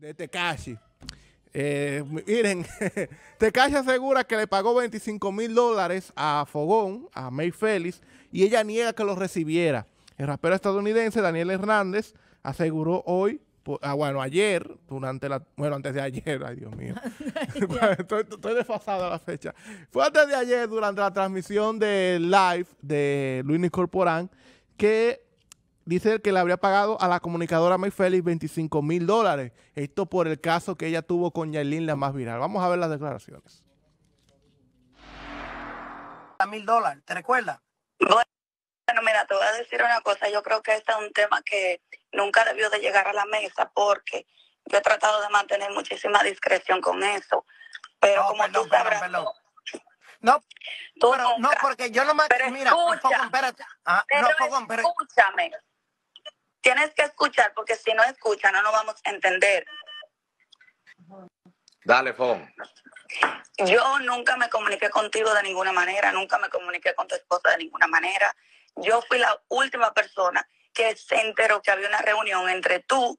de Tekashi. Eh, miren, Tekashi asegura que le pagó 25 mil dólares a Fogón, a May Félix, y ella niega que lo recibiera. El rapero estadounidense Daniel Hernández aseguró hoy, ah, bueno, ayer, durante la, bueno, antes de ayer, ay Dios mío, estoy, desfasado a la fecha. Fue antes de ayer, durante la transmisión de live de Luis Corporán, que dice que le habría pagado a la comunicadora May Félix 25 mil dólares. Esto por el caso que ella tuvo con Yailin, la más viral. Vamos a ver las declaraciones. A mil dólares, ¿te recuerdas? Bueno, mira, te voy a decir una cosa. Yo creo que este es un tema que nunca debió de llegar a la mesa porque yo he tratado de mantener muchísima discreción con eso. Pero como tú No, no, porque yo no me... mira, escúchame. Ah, Tienes que escuchar porque si no escuchas no nos vamos a entender. Dale, Fon. Yo nunca me comuniqué contigo de ninguna manera, nunca me comuniqué con tu esposa de ninguna manera. Yo fui la última persona que se enteró que había una reunión entre tú,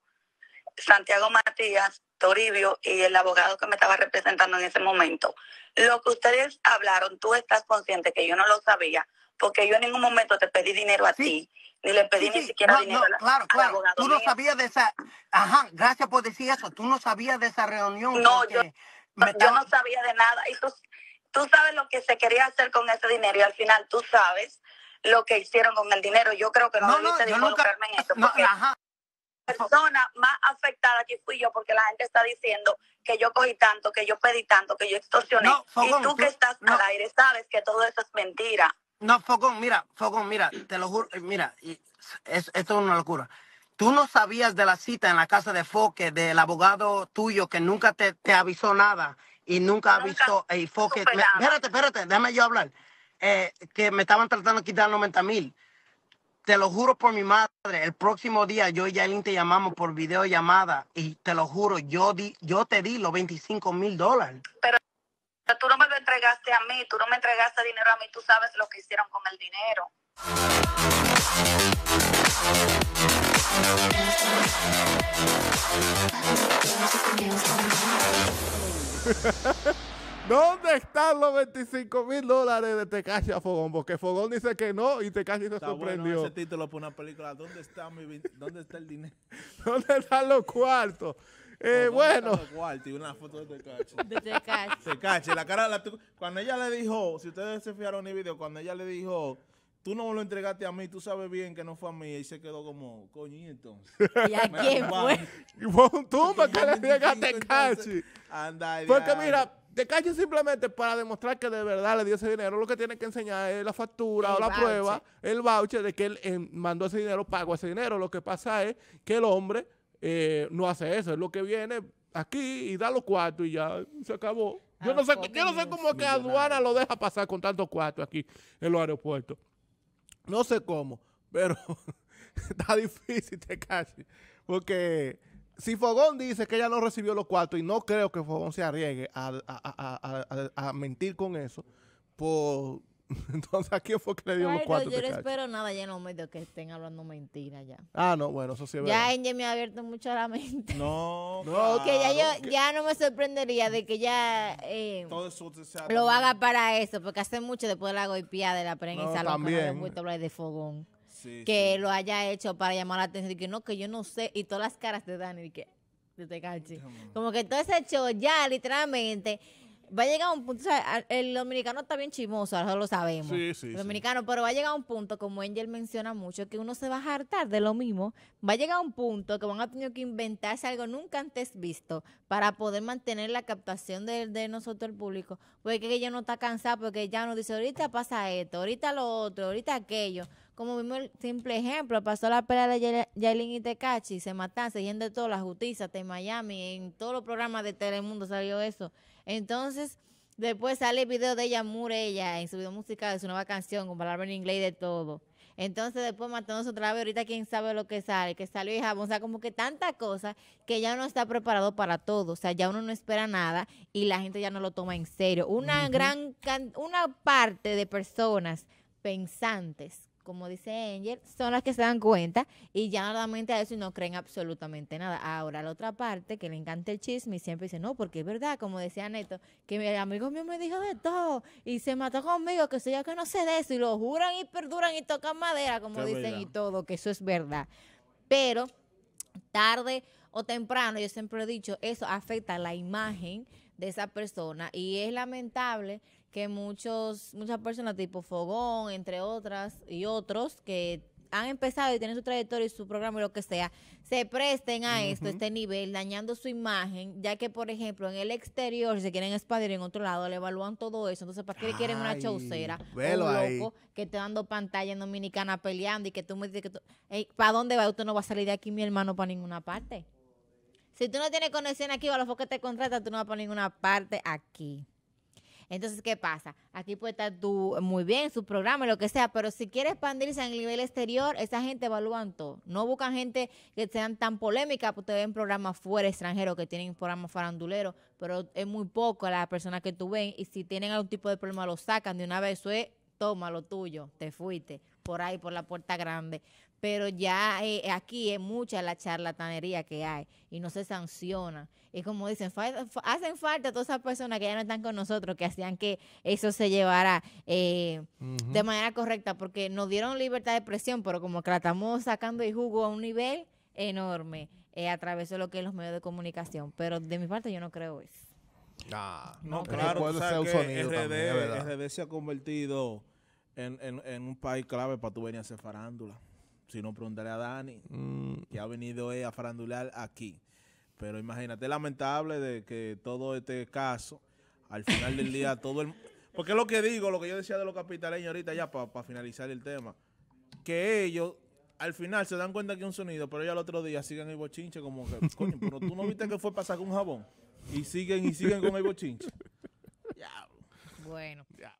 Santiago Matías, Toribio y el abogado que me estaba representando en ese momento. Lo que ustedes hablaron, tú estás consciente que yo no lo sabía porque yo en ningún momento te pedí dinero a ti, ni le pedí ni siquiera dinero a la, Claro, claro, tú no sabías de esa, ajá, gracias por decir eso, tú no sabías de esa reunión. No, yo, no sabía de nada, y tú, tú sabes lo que se quería hacer con ese dinero, y al final tú sabes lo que hicieron con el dinero, yo creo que no, no debiste involucrarme en eso, porque... ajá persona más afectada que fui yo, porque la gente está diciendo que yo cogí tanto, que yo pedí tanto, que yo extorsioné. y tú, que estás al aire sabes que todo eso es mentira. No, Fogón, mira, Fogón, mira, te lo juro, eh, mira, y esto es una locura. Tú no sabías de la cita en la casa de Foque, del abogado tuyo que nunca te, avisó nada y nunca avisó. Y Foque, espérate, espérate, déjame yo hablar. Eh, que me estaban tratando de quitar 90 mil. Te lo juro por mi madre, el próximo día yo y Yailin te llamamos por videollamada y te lo juro, yo di, yo te di los 25 mil dólares tú no me lo entregaste a mí, tú no me entregaste dinero a mí, tú sabes lo que hicieron con el dinero. ¿Dónde están los 25 mil dólares de Tecashi a Fogón? Porque Fogón dice que no y Tecashi se está sorprendió. Bueno ese título para una película. ¿Dónde el dinero? ¿Dónde están los cuartos? Eh, bueno. una foto de la cara Cuando ella le dijo, si ustedes se fijaron en el video, cuando ella le dijo, tú no me lo entregaste a mí, tú sabes bien que no fue a mí, y se quedó como, coñito ¿Y a quién fue? Y fue un tumba que le entregaste a Porque mira... Cache simplemente para demostrar que de verdad le dio ese dinero, lo que tiene que enseñar es la factura o la prueba, el voucher de que él eh, mandó ese dinero, pagó ese dinero. Lo que pasa es que el hombre eh, no hace eso, es lo que viene aquí y da los cuartos y ya se acabó. Yo, ah, no sé, yo no sé cómo que aduana lo deja pasar con tantos cuartos aquí en los aeropuertos. No sé cómo, pero está difícil, te este casi Porque si Fogón dice que ella no recibió los cuartos y no creo que Fogón se arriesgue a, a mentir con eso, por Entonces, aquí fue que le dio los cuatro? yo no espero nada ya en los medios que estén hablando mentiras ya. Ah, no, bueno, eso sí es Ya me ha abierto mucho la mente. No, no. que ya yo ya no me sorprendería de que ya eh, lo haga para eso, porque hace mucho después de la golpeada de la prensa, lo que de fogón. que lo haya hecho para llamar la atención. Y que no, que yo no sé. Y todas las caras te dan y que te este Como que todo ese show ya, literalmente va a llegar un punto, el dominicano está bien chimoso, ahora lo sabemos. dominicano, pero va a llegar un punto, como Angel menciona mucho, que uno se va a hartar de lo mismo. Va a llegar un punto que van a tener que inventarse algo nunca antes visto para poder mantener la captación de, nosotros, el público. Porque ella no está cansada, porque ya nos dice, ahorita pasa esto, ahorita lo otro, ahorita aquello como vimos el simple ejemplo, pasó la pelea de Yailin y Tecachi, se matan, se de toda la justicia, de Miami, en todos los programas de Telemundo salió eso. Entonces, después sale el video de ella, Murella, en su video musical, de su nueva canción, con palabras en inglés y de todo. Entonces, después matamos otra vez, ahorita quién sabe lo que sale, que salió y jabón, o sea, como que tanta cosa que ya uno está preparado para todo, o sea, ya uno no espera nada y la gente ya no lo toma en serio. Una gran, una parte de personas pensantes como dice Angel, son las que se dan cuenta y ya normalmente a eso y no creen absolutamente nada. Ahora, la otra parte que le encanta el chisme y siempre dice, no, porque es verdad, como decía Neto, que mi amigo mío me dijo de todo y se mató conmigo, que soy yo que no sé de eso y lo juran y perduran y tocan madera, como dicen y todo, que eso es verdad. Pero tarde o temprano, yo siempre he dicho, eso afecta la imagen de esa persona. Y es lamentable que muchos, muchas personas tipo Fogón, entre otras, y otros que han empezado y tienen su trayectoria y su programa y lo que sea, se presten a esto, a este nivel, dañando su imagen, ya que, por ejemplo, en el exterior, si se quieren expandir en otro lado, le evalúan todo eso. Entonces, ¿para que le quieren una chaucera? loco que te dando pantalla en Dominicana peleando y que tú me dices que ¿Para dónde va? Usted no va a salir de aquí, mi hermano, para ninguna parte. Si tú no tienes conexión aquí, o a los que te contratan, tú no vas a poner ninguna parte aquí. Entonces, ¿qué pasa? Aquí puede estar tú muy bien, su programa, lo que sea, pero si quieres expandirse en el nivel exterior, esa gente evalúa todo. No buscan gente que sean tan polémica, porque ven programas fuera extranjeros que tienen programas faranduleros, pero es muy poco las personas que tú ven y si tienen algún tipo de problema lo sacan de una vez, eso toma lo tuyo, te fuiste por ahí, por la puerta grande pero ya eh, aquí es mucha la charlatanería que hay y no se sanciona. Es como dicen, hacen falta todas esas personas que ya no están con nosotros, que hacían que eso se llevara eh, de manera correcta, porque nos dieron libertad de expresión, pero como tratamos sacando el jugo a un nivel enorme eh, a través de lo que es los medios de comunicación. Pero de mi parte yo no creo eso. Ah, no, no, claro, o sea, RD, RD se ha convertido en, un país clave para tu venir a hacer farándula. Si no, preguntaré a Dani, mm. que ha venido eh, a farandular aquí. Pero imagínate, lamentable de que todo este caso, al final del día, todo el... Porque es lo que digo, lo que yo decía de los capitaleños ahorita, ya para finalizar el tema, que ellos al final se dan cuenta que hay un sonido, pero ya el otro día siguen el bochinche como que, coño, pero tú no viste que fue para sacar un jabón. Y siguen y siguen con el bochinche. Ya. Bueno. Ya.